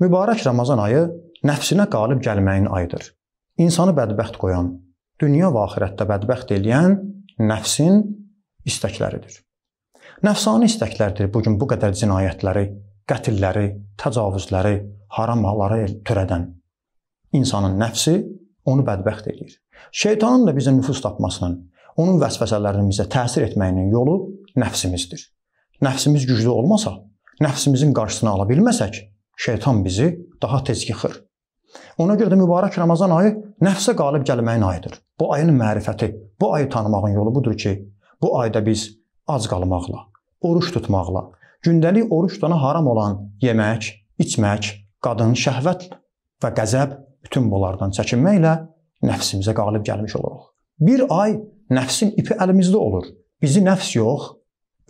Mübarək Ramazan ayı nəfsinə qalib gəlməyin ayıdır. İnsanı bədbəxt qoyan, dünya və axirətdə bədbəxt eləyən nəfsin istəkləridir. Nəfsani istəklərdir bu gün bu qədər cinayətləri, qətilləri, təcavüzləri, haram halları törədən. İnsanın nəfsi onu bədbəxt eləyir. Şeytanın da bizə nüfuz tapmasının, onun vəsvəsələrinin bizə təsir etməyinin yolu nəfsimizdir. Nəfsimiz güclü olmasa, nəfsimizin qarşısını ala bilməsək, şeytan bizi daha tez yıxır. Ona görə də mübarək Ramazan ayı nəfsə qalib gəlməyin ayıdır. Bu ayın mərifəti, bu ayı tanımağın yolu budur ki, bu ayda biz ac qalmaqla, oruç tutmaqla, gündəlik oruç tutana haram olan yemək, içmək, qadın, şəhvət və qəzəb bütün bunlardan çəkinməklə nəfsimizə qalib gəlmiş oluruq. Bir ay nəfsin ipi əlimizdə olur. Bizi nəfs yox,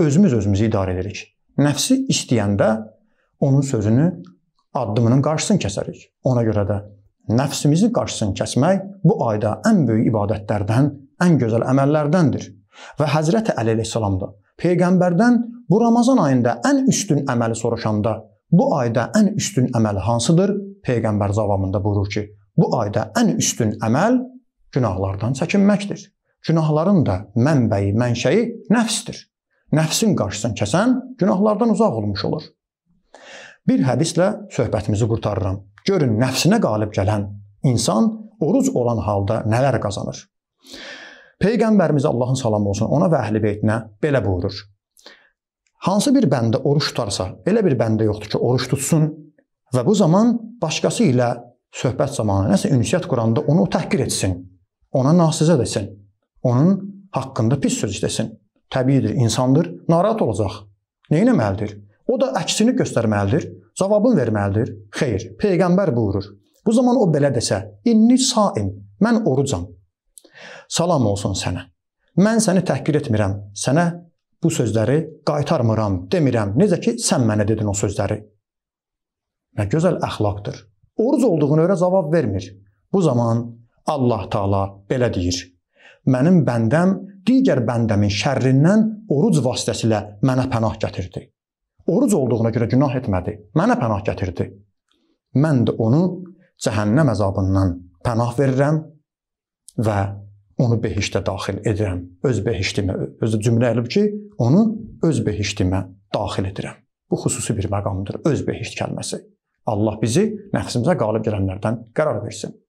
özümüz özümüzü idarə edirik. Nəfsi istəyəndə onun sözünü addımının qarşısını kəsərik. Ona görə də nəfsimizi qarşısını kəsmək bu ayda ən böyük ibadətlərdən, ən gözəl əməllərdəndir. Və Həzrəti Əli əleyhissalam da peyğəmbərdən bu Ramazan ayında ən üstün əməli soruşanda, bu ayda ən üstün əməl hansıdır? Peyğəmbər cavabında buyurur ki, bu ayda ən üstün əməl günahlardan çəkinməkdir. Günahların da mənbəyi, mənşəyi nəfsdir. Nəfsin qarşısını kəsən günahlardan uzaq olmuş olur. Bir hədislə söhbətimizi qurtarıram. Görün nəfsinə qalib gələn insan oruz olan halda nələr qazanır. Peyğəmbərimiz Allahın salamı olsun ona və əhli beytinə belə buyurur. Hansı bir bəndə oruç tutarsa, elə bir bəndə yoxdur ki, oruç tutsun və bu zaman başqası ilə söhbət zamanı nəsə ünsiyyət quranda onu təhqir etsin, ona nasizə desin, onun haqqında pis söz desin. Təbiidir, insandır, narahat olacaq. Nə etməlidir? O da əksini göstərməlidir, cavabın verməlidir. Xeyr, peyğəmbər buyurur. Bu zaman o belə desə: "İnni saim, mən orucam. Salam olsun sənə. Mən səni təhqir etmirəm. Sənə bu sözləri qaytarmıram, demirəm. Necə ki sən mənə dedin o sözləri." Nə gözəl əxlaqdır. Oruc olduğunu öyrə cavab vermir. Bu zaman Allah Taala belə deyir: "Mənim bəndəm digər bəndəmin şərrindən oruc vasitəsilə mənə pənah gətirdi." Oruc olduğuna görə günah etmədi, mənə pənah gətirdi. Mən də onu cəhənnəm əzabından pənah verirəm və onu behiştə daxil edirəm. Öz behiştimə, özü cümlə elib ki, onu öz behiştimə daxil edirəm. Bu xüsusi bir məqamdır, öz behiş kəlməsi. Allah bizi nəfsimizə qalib gələnlərdən qərar versin.